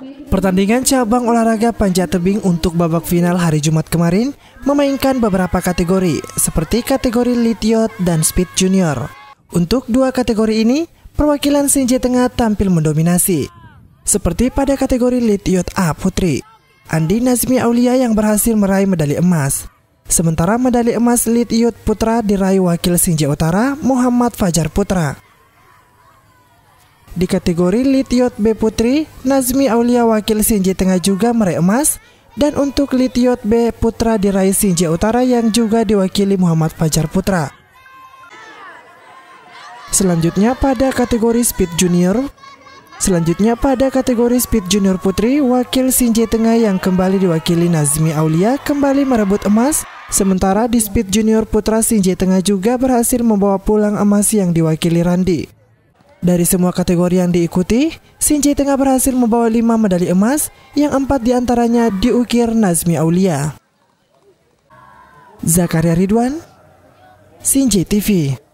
Pertandingan cabang olahraga panjat tebing untuk babak final hari Jumat kemarin memainkan beberapa kategori seperti kategori Litiot dan Speed Junior. Untuk dua kategori ini, perwakilan Sinje Tengah tampil mendominasi. Seperti pada kategori Litiot A Putri, Andi Nazmi Aulia yang berhasil meraih medali emas. Sementara medali emas Litiot Putra diraih wakil Sinje Utara Muhammad Fajar Putra. Di kategori litiot B Putri, Nazmi Aulia wakil Sinji Tengah juga meraih emas dan untuk litiot B Putra diraih Sinji Utara yang juga diwakili Muhammad Fajar Putra. Selanjutnya pada kategori speed junior, Selanjutnya pada kategori Speed Junior Putri, wakil Sinji Tengah yang kembali diwakili Nazmi Aulia kembali merebut emas, sementara di Speed Junior Putra Sinji Tengah juga berhasil membawa pulang emas yang diwakili Randi. Dari semua kategori yang diikuti, Sinci tengah berhasil membawa 5 medali emas yang empat diantaranya diukir Nazmi Aulia. Zakaria Ridwan, Sinci TV